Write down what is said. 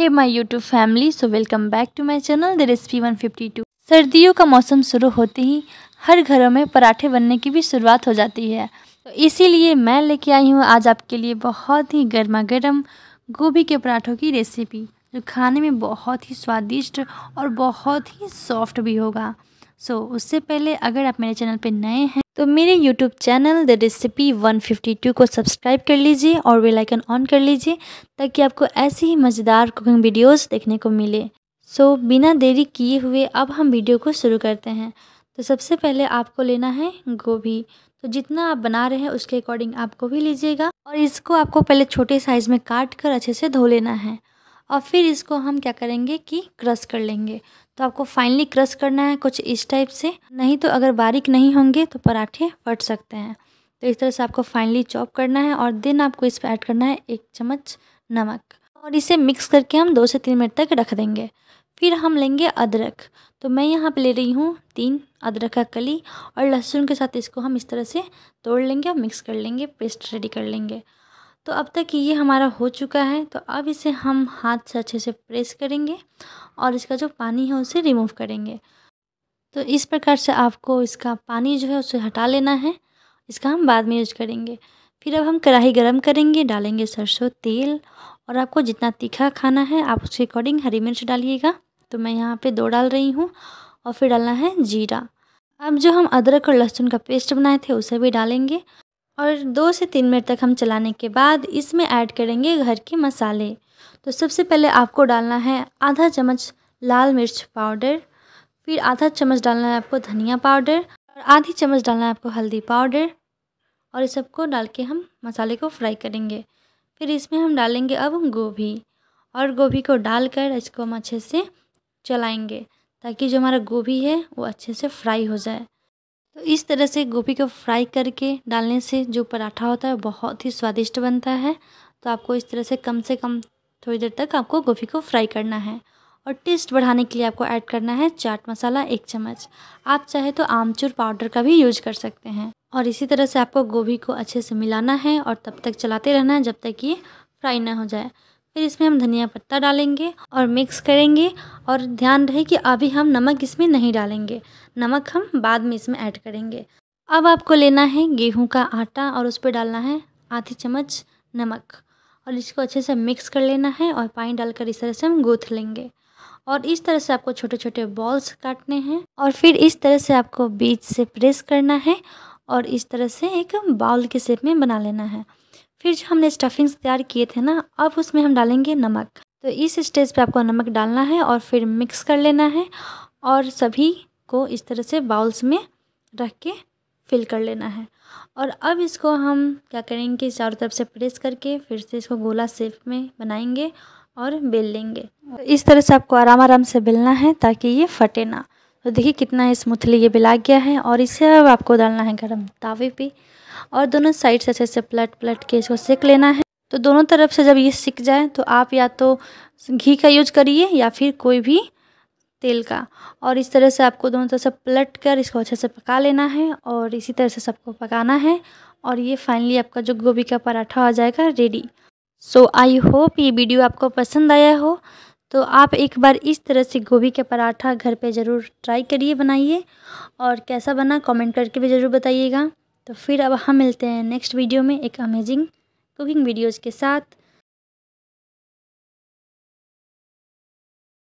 hey my YouTube family so welcome back to my channel the recipe 152 सर्दियों का मौसम शुरू होते ही हर घरों में पराठे बनने की भी शुरुआत हो जाती है तो इसीलिए मैं लेके आई हूँ आज आपके लिए बहुत ही गर्मा गर्म गोभी के पराठों की रेसिपी जो खाने में बहुत ही स्वादिष्ट और बहुत ही सॉफ्ट भी होगा सो so, उससे पहले अगर आप मेरे चैनल पर नए हैं तो मेरे यूट्यूब चैनल द रेसिपी 152 को सब्सक्राइब कर लीजिए और बेल आइकन ऑन कर लीजिए ताकि आपको ऐसी ही मज़ेदार कुकिंग वीडियोस देखने को मिले सो so, बिना देरी किए हुए अब हम वीडियो को शुरू करते हैं तो सबसे पहले आपको लेना है गोभी तो जितना आप बना रहे हैं उसके अकॉर्डिंग आप गोभी लीजिएगा और इसको आपको पहले छोटे साइज़ में काट कर अच्छे से धो लेना है और फिर इसको हम क्या करेंगे कि क्रश कर लेंगे तो आपको फाइनली क्रश करना है कुछ इस टाइप से नहीं तो अगर बारीक नहीं होंगे तो पराठे फट सकते हैं तो इस तरह से आपको फाइनली चॉप करना है और देन आपको इस पर ऐड करना है एक चम्मच नमक और इसे मिक्स करके हम दो से तीन मिनट तक रख देंगे फिर हम लेंगे अदरक तो मैं यहाँ पे ले रही हूँ तीन अदरक का कली और लहसुन के साथ इसको हम इस तरह से तोड़ लेंगे और मिक्स कर लेंगे पेस्ट रेडी कर लेंगे तो अब तक ये हमारा हो चुका है तो अब इसे हम हाथ से अच्छे से प्रेस करेंगे और इसका जो पानी है उसे रिमूव करेंगे तो इस प्रकार से आपको इसका पानी जो है उसे हटा लेना है इसका हम बाद में यूज करेंगे फिर अब हम कढ़ाई गरम करेंगे डालेंगे सरसों तेल और आपको जितना तीखा खाना है आप उसके अकॉर्डिंग हरी मिर्च डालिएगा तो मैं यहाँ पे दो डाल रही हूँ और फिर डालना है जीरा अब जो हम अदरक और लहसुन का पेस्ट बनाए थे उसे भी डालेंगे और दो से तीन मिनट तक हम चलाने के बाद इसमें ऐड करेंगे घर के मसाले तो सबसे पहले आपको डालना है आधा चम्मच लाल मिर्च पाउडर फिर आधा चम्मच डालना है आपको धनिया पाउडर और आधी चम्मच डालना है आपको हल्दी पाउडर और इस सबको डाल के हम मसाले को फ्राई करेंगे फिर इसमें हम डालेंगे अब गोभी और गोभी को डालकर इसको हम अच्छे से चलाएंगे ताकि जो हमारा गोभी है वो अच्छे से फ्राई हो जाए इस तरह से गोभी को फ्राई करके डालने से जो पराठा होता है बहुत ही स्वादिष्ट बनता है तो आपको इस तरह से कम से कम थोड़ी देर तक आपको गोभी को फ्राई करना है और टेस्ट बढ़ाने के लिए आपको ऐड करना है चाट मसाला एक चम्मच आप चाहे तो आमचूर पाउडर का भी यूज कर सकते हैं और इसी तरह से आपको गोभी को अच्छे से मिलाना है और तब तक चलाते रहना है जब तक ये फ्राई ना हो जाए फिर इसमें हम धनिया पत्ता डालेंगे और मिक्स करेंगे और ध्यान रहे कि अभी हम नमक इसमें नहीं डालेंगे नमक हम बाद में इसमें ऐड करेंगे अब आपको लेना है गेहूं का आटा और उस पर डालना है आधी चम्मच नमक और इसको अच्छे से मिक्स कर लेना है और पानी डालकर इस तरह से हम गूँथ लेंगे और इस तरह से आपको छोटे छोटे बॉल्स काटने हैं और फिर इस तरह से आपको बीच से प्रेस करना है और इस तरह से एक बाउल के शेप में बना लेना है फिर जो हमने स्टफिंग्स तैयार किए थे ना अब उसमें हम डालेंगे नमक तो इस स्टेज पे आपको नमक डालना है और फिर मिक्स कर लेना है और सभी को इस तरह से बाउल्स में रख के फिल कर लेना है और अब इसको हम क्या करेंगे चारों तरफ से प्रेस करके फिर से इसको गोला सेप में बनाएंगे और बेल लेंगे इस तरह से आपको आराम आराम से बेलना है ताकि ये फटे ना तो देखिए कितना स्मूथली ये बिला गया है और इसे अब आपको डालना है गर्म तावे पे और दोनों साइड से अच्छे से पलट पलट के इसको सेक लेना है तो दोनों तरफ से जब ये सिक जाए तो आप या तो घी का यूज करिए या फिर कोई भी तेल का और इस तरह से आपको दोनों तरफ से पलट कर इसको अच्छे से पका लेना है और इसी तरह से सबको पकाना है और ये फाइनली आपका जो गोभी का पराठा आ जाएगा रेडी सो आई होप ये वीडियो आपको पसंद आया हो तो आप एक बार इस तरह से गोभी का पराठा घर पे ज़रूर ट्राई करिए बनाइए और कैसा बना कमेंट करके भी ज़रूर बताइएगा तो फिर अब हम मिलते हैं नेक्स्ट वीडियो में एक अमेजिंग कुकिंग वीडियोज़ के साथ